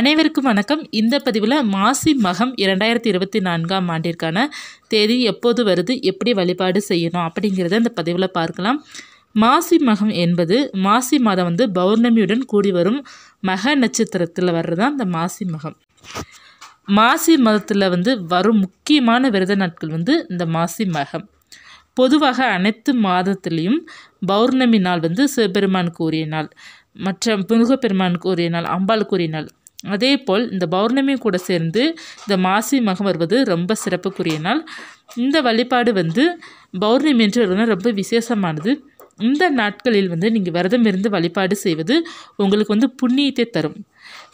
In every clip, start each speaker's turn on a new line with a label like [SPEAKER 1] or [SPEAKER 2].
[SPEAKER 1] அனைவருக்கும் வணக்கம் இந்த பதிவில் மாசி மகம் இரண்டாயிரத்தி இருபத்தி நான்காம் ஆண்டிற்கான தேதி எப்போது வருது எப்படி வழிபாடு செய்யணும் அப்படிங்கிறத இந்த பதிவில் பார்க்கலாம் மாசி மகம் என்பது மாசி மாதம் வந்து பௌர்ணமியுடன் கூடி வரும் மக நட்சத்திரத்தில் வர்றது தான் இந்த மாசி மகம் மாசி மதத்தில் வந்து வரும் முக்கியமான விரத நாட்கள் வந்து இந்த மாசி மகம் பொதுவாக அனைத்து மாதத்திலையும் பௌர்ணமி நாள் வந்து சிவபெருமானுக்கு உரிய நாள் மற்ற முருகப்பெருமானுக்கு உரிய நாள் அம்பாளுக்கு உரிய நாள் அதே போல் இந்த பௌர்ணமி கூட சேர்ந்து இந்த மாசி மகம் வருவது ரொம்ப சிறப்புக்குரிய நாள் இந்த வழிபாடு வந்து பௌர்ணமி என்று ரொம்ப விசேஷமானது இந்த நாட்களில் வந்து நீங்கள் விரதம் இருந்து வழிபாடு செய்வது உங்களுக்கு வந்து புண்ணியத்தை தரும்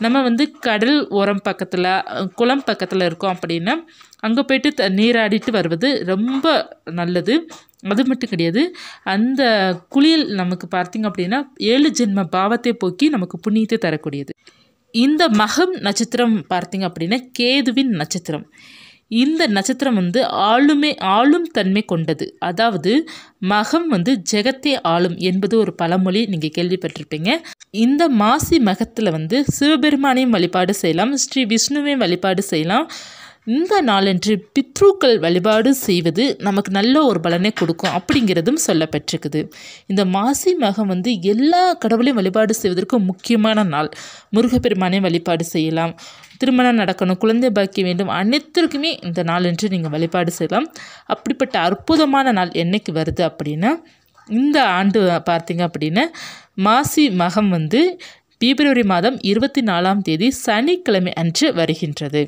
[SPEAKER 1] நம்ம வந்து கடல் உரம் பக்கத்தில் குளம் பக்கத்தில் இருக்கோம் அப்படின்னா அங்கே போயிட்டு த நீராடிட்டு வருவது ரொம்ப நல்லது அது மட்டும் கிடையாது அந்த குளியல் நமக்கு பார்த்திங்க அப்படின்னா ஏழு ஜென்ம பாவத்தை போக்கி நமக்கு புண்ணியத்தை தரக்கூடியது இந்த மகம் நட்சத்திரம் பார்த்திங்க அப்படின்னா கேதுவின் நட்சத்திரம் இந்த நட்சத்திரம் வந்து ஆளுமே ஆளும் தன்மை கொண்டது அதாவது மகம் வந்து ஜெகத்தை ஆளும் என்பது ஒரு பழமொழி நீங்கள் கேள்விப்பட்டிருப்பீங்க இந்த மாசி மகத்தில் வந்து சிவபெருமானையும் வழிபாடு செய்யலாம் ஸ்ரீ விஷ்ணுவையும் வழிபாடு செய்யலாம் இந்த நாளன்று பித்ருக்கள் வழிபாடு செய்வது நமக்கு நல்ல ஒரு பலனை கொடுக்கும் அப்படிங்கிறதும் சொல்லப்பட்டிருக்குது இந்த மாசி மகம் வந்து எல்லா கடவுளையும் வழிபாடு செய்வதற்கும் முக்கியமான நாள் முருகப்பெருமானை வழிபாடு செய்யலாம் திருமணம் நடக்கணும் குழந்தை பாக்கி வேண்டும் அனைத்திற்குமே இந்த நாள் என்று நீங்கள் வழிபாடு செய்யலாம் அப்படிப்பட்ட அற்புதமான நாள் என்றைக்கு வருது அப்படின்னா இந்த ஆண்டு பார்த்திங்க அப்படின்னா மாசி மகம் வந்து பிப்ரவரி மாதம் இருபத்தி நாலாம் தேதி சனிக்கிழமை அன்று வருகின்றது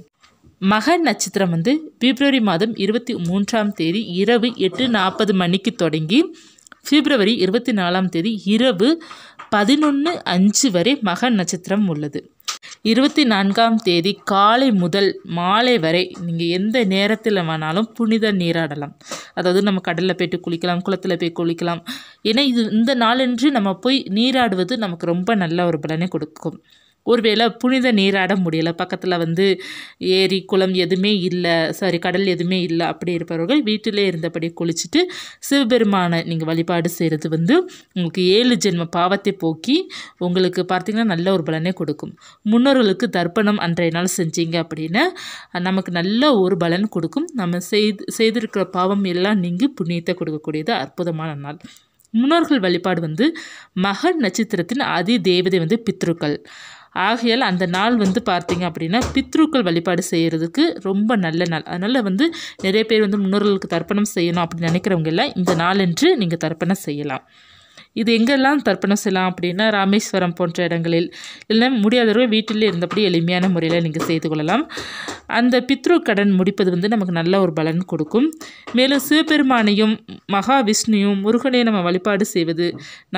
[SPEAKER 1] மக நட்சத்திரம் வந்து பிப்ரவரி மாதம் இருபத்தி மூன்றாம் தேதி இரவு எட்டு நாற்பது மணிக்கு தொடங்கி பிப்ரவரி இருபத்தி நாலாம் தேதி இரவு பதினொன்று அஞ்சு வரை மக நட்சத்திரம் உள்ளது இருபத்தி நான்காம் தேதி காலை முதல் மாலை வரை நீங்கள் எந்த நேரத்தில் வேணாலும் புனித நீராடலாம் அதாவது நம்ம கடலில் போய்ட்டு குளிக்கலாம் குளத்தில் போய் குளிக்கலாம் ஏன்னா இது இந்த நாளன்று நம்ம போய் நீராடுவது நமக்கு ரொம்ப நல்ல ஒரு பலனை கொடுக்கும் ஒருவேளை புனித நீராட முடியலை பக்கத்தில் வந்து ஏரி குளம் எதுவுமே இல்லை சாரி கடல் எதுவுமே இல்லை அப்படி இருப்பவர்கள் வீட்டிலே இருந்தபடி குளிச்சுட்டு சிவபெருமானை நீங்கள் வழிபாடு செய்கிறது வந்து உங்களுக்கு ஏழு ஜென்ம பாவத்தை போக்கி உங்களுக்கு பார்த்திங்கன்னா நல்ல ஒரு பலனை கொடுக்கும் முன்னோர்களுக்கு தர்ப்பணம் அன்றைய நாள் செஞ்சீங்க அப்படின்னா நமக்கு நல்ல ஒரு பலன் கொடுக்கும் நம்ம செய்து செய்திருக்கிற பாவம் எல்லாம் நீங்கள் புண்ணியத்தை கொடுக்கக்கூடியது அற்புதமான நாள் முன்னோர்கள் வழிபாடு வந்து மகன் நட்சத்திரத்தின் அதி தேவதை வந்து பித்ருக்கள் ஆகையால் அந்த நாள் வந்து பார்த்திங்க அப்படின்னா பித்ருக்கள் வழிபாடு செய்கிறதுக்கு ரொம்ப நல்ல நாள் அதனால் வந்து நிறைய பேர் வந்து முன்னோர்களுக்கு தர்ப்பணம் செய்யணும் அப்படின்னு நினைக்கிறவங்க எல்லாம் இந்த நாளன்று நீங்கள் தர்ப்பணம் செய்யலாம் இது எங்கெல்லாம் தர்ப்பணம் செய்யலாம் அப்படின்னா ராமேஸ்வரம் போன்ற இடங்களில் இல்லை முடியாதவர்கள் வீட்டில் இருந்தபடி எளிமையான முறையில் நீங்கள் செய்து கொள்ளலாம் அந்த பித்ரு கடன் முடிப்பது வந்து நமக்கு நல்ல ஒரு பலன் கொடுக்கும் மேலும் சிவபெருமானையும் மகாவிஷ்ணுவையும் முருகனையும் நம்ம வழிபாடு செய்வது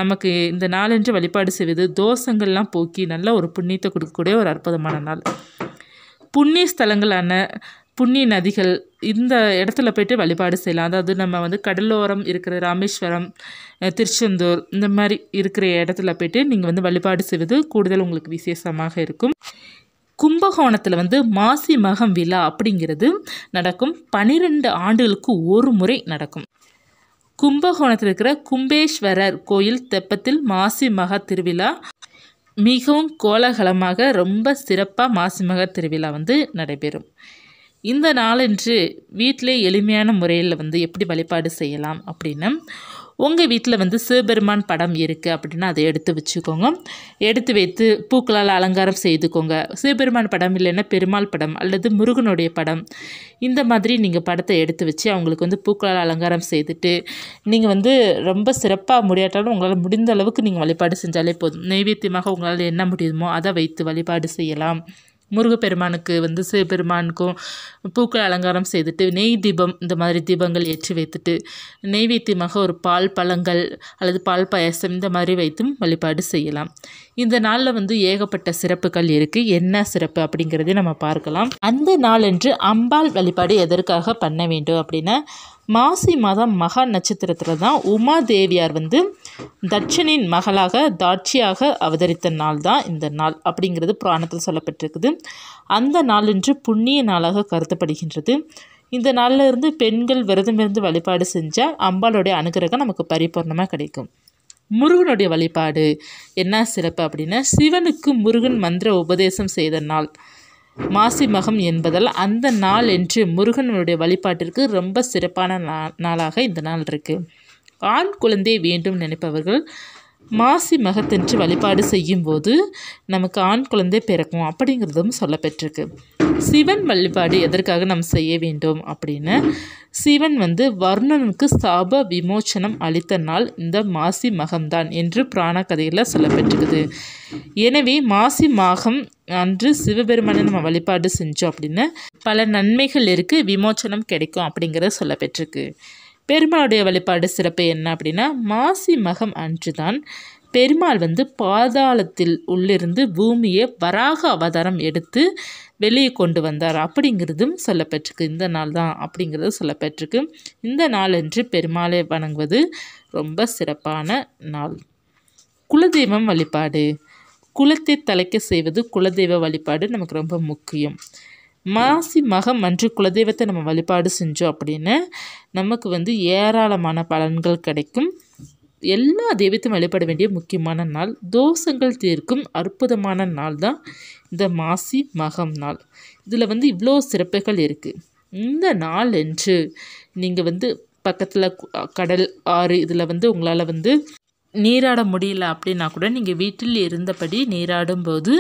[SPEAKER 1] நமக்கு இந்த நாளென்று வழிபாடு செய்வது தோஷங்கள்லாம் போக்கி நல்ல ஒரு புண்ணியத்தை கொடுக்கக்கூடிய ஒரு அற்புதமான நாள் புண்ணிய ஸ்தலங்களான புண்ணிய நதிகள் இந்த இடத்துல போய்ட்டு வழிபாடு செய்யலாம் அதாவது நம்ம வந்து கடலோரம் இருக்கிற ராமேஸ்வரம் திருச்செந்தூர் இந்த மாதிரி இருக்கிற இடத்துல போய்ட்டு நீங்கள் வந்து வழிபாடு செய்வது கூடுதல் உங்களுக்கு விசேஷமாக இருக்கும் கும்பகோணத்தில் வந்து மாசி மகம் விழா அப்படிங்கிறது நடக்கும் பனிரெண்டு ஆண்டுகளுக்கு ஒரு முறை நடக்கும் கும்பகோணத்தில் இருக்கிற கும்பேஸ்வரர் கோயில் தெப்பத்தில் மாசி மக திருவிழா மிகவும் கோலாகலமாக ரொம்ப சிறப்பாக மாசி மக திருவிழா வந்து நடைபெறும் இந்த நாளன்று வீட்டிலே எளிமையான முறையில் வந்து எப்படி வழிபாடு செய்யலாம் அப்படின்னு உங்கள் வீட்டில் வந்து சிவபெருமான் படம் இருக்குது அப்படின்னா அதை எடுத்து வச்சுக்கோங்க எடுத்து வைத்து பூக்களால் அலங்காரம் செய்துக்கோங்க சிவபெருமான் படம் இல்லைன்னா பெருமாள் படம் அல்லது முருகனுடைய படம் இந்த மாதிரி நீங்கள் படத்தை எடுத்து வச்சு அவங்களுக்கு வந்து பூக்களால் அலங்காரம் செய்துட்டு நீங்கள் வந்து ரொம்ப சிறப்பாக முடியாட்டாலும் உங்களால் முடிந்த அளவுக்கு நீங்கள் வழிபாடு செஞ்சாலே போதும் நைவேத்தியமாக உங்களால் என்ன முடியுமோ அதை வைத்து வழிபாடு செய்யலாம் முருகப்பெருமானுக்கு வந்து சிவபெருமானுக்கும் பூக்கள் அலங்காரம் செய்துட்டு நெய் தீபம் இந்த மாதிரி தீபங்கள் ஏற்றி வைத்துட்டு நெய்வேத்தியமாக ஒரு பால் பழங்கள் அல்லது பால் பாயசம் இந்த மாதிரி வைத்தும் வழிபாடு செய்யலாம் இந்த நாளில் வந்து ஏகப்பட்ட சிறப்புகள் இருக்குது என்ன சிறப்பு அப்படிங்கிறதே நம்ம பார்க்கலாம் அந்த நாளன்று அம்பாள் வழிபாடு எதற்காக பண்ண வேண்டும் அப்படின்னா மாசி மாதம் மகா நட்சத்திரத்தில் தான் உமா தேவியார் வந்து தட்சனின் மகளாக தாட்சியாக அவதரித்த நாள் தான் இந்த நாள் அப்படிங்கிறது புராணத்தில் சொல்லப்பட்டிருக்குது அந்த நாளன்று புண்ணிய நாளாக கருதப்படுகின்றது இந்த நாளில் இருந்து பெண்கள் விரதம் இருந்து வழிபாடு செஞ்சால் அம்பாளுடைய அனுகிரகம் நமக்கு பரிபூர்ணமாக கிடைக்கும் முருகனுடைய வழிபாடு என்ன சிறப்பு அப்படின்னா சிவனுக்கு முருகன் மந்திர உபதேசம் செய்த நாள் மாசி மகம் என்பதால் அந்த நாள் என்று முருகனுடைய வழிபாட்டிற்கு ரொம்ப சிறப்பான நாளாக இந்த நாள் இருக்குது ஆண் குழந்தை வேண்டும் நினைப்பவர்கள் மாசி மகத்தென்று வழிபாடு செய்யும்போது நமக்கு ஆண் குழந்தை பிறக்கும் அப்படிங்கிறதும் சொல்லப்பெற்றிருக்கு சிவன் வழிபாடு எதற்காக நாம் செய்ய வேண்டும் அப்படின்னு சிவன் வந்து வர்ணனுக்கு சாப விமோச்சனம் அளித்த நாள் இந்த மாசி மகம்தான் என்று புராண கதையில் சொல்லப்பட்டிருக்குது எனவே மாசி மாகம் அன்று சிவபெருமனை நம்ம வழிபாடு செஞ்சோம் அப்படின்னு பல நன்மைகள் இருக்குது விமோச்சனம் கிடைக்கும் அப்படிங்கிறத சொல்லப்பட்டிருக்கு பெருமாளுடைய வழிபாடு சிறப்பு என்ன அப்படின்னா மாசி மகம் அன்று தான் பெருமாள் வந்து பாதாளத்தில் உள்ளிருந்து பூமியை வராக அவதாரம் எடுத்து வெளியே கொண்டு வந்தார் அப்படிங்கிறதும் சொல்லப்பட்டிருக்கு இந்த நாள் தான் அப்படிங்கிறது சொல்லப்பட்டிருக்கு இந்த நாள் என்று பெருமாளை வணங்குவது ரொம்ப சிறப்பான நாள் குலதெய்வம் வழிபாடு குலத்தை தலைக்க செய்வது குலதெய்வ வழிபாடு நமக்கு ரொம்ப முக்கியம் மாசி மகம் அன்று குலதெய்வத்தை நம்ம வழிபாடு செஞ்சோம் அப்படின்னு நமக்கு வந்து ஏராளமான பலன்கள் கிடைக்கும் எல்லா தெய்வத்தையும் வழிபட வேண்டிய முக்கியமான நாள் தோஷங்கள் தீர்க்கும் அற்புதமான நாள் தான் இந்த மாசி மகம் நாள் இதில் வந்து இவ்வளோ சிறப்புகள் இருக்குது இந்த நாள் என்று நீங்கள் வந்து பக்கத்தில் கடல் ஆறு இதில் வந்து உங்களால் வந்து நீராட முடியல அப்படின்னா கூட நீங்கள் வீட்டில் இருந்தபடி நீராடும்போது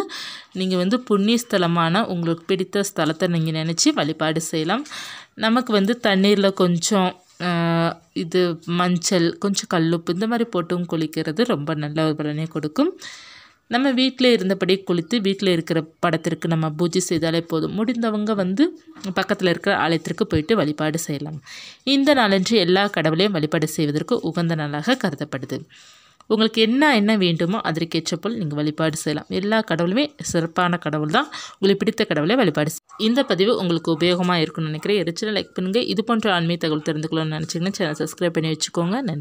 [SPEAKER 1] நீங்கள் வந்து புண்ணிய ஸ்தலமான உங்களுக்கு பிடித்த ஸ்தலத்தை நீங்கள் நினச்சி வழிபாடு செய்யலாம் நமக்கு வந்து தண்ணீரில் கொஞ்சம் இது மஞ்சள் கொஞ்சம் கல்லுப்பு இந்த மாதிரி போட்டும் குளிக்கிறது ரொம்ப நல்ல ஒரு பலனை கொடுக்கும் நம்ம வீட்டில் இருந்தபடி குளித்து வீட்டில் இருக்கிற படத்திற்கு நம்ம பூஜை செய்தாலே போதும் முடிந்தவங்க வந்து பக்கத்தில் இருக்கிற ஆலயத்திற்கு போயிட்டு வழிபாடு செய்யலாம் இந்த நாளன்று எல்லா கடவுளையும் வழிபாடு செய்வதற்கு உகந்த நாளாக கருதப்படுது உங்களுக்கு என்ன என்ன வேண்டுமோ அதற்கேற்ற போல் நீங்கள் வழிபாடு செய்யலாம் எல்லா கடவுளுமே சிறப்பான கடவுள் தான் உங்களுக்கு பிடித்த கடவுளை வழிபாடு இந்த பதிவு உங்களுக்கு உபயோகமாக இருக்கும்னு நினைக்கிறேன் எரிச்சலை லைக் பண்ணுங்கள் இது போன்ற ஆன்மீக தகவல் தெரிந்து கொள்ளணும்னு நினச்சிங்கன்னா சேனல் சப்ஸ்கிரைப் பண்ணி வச்சுக்கோங்க நன்றி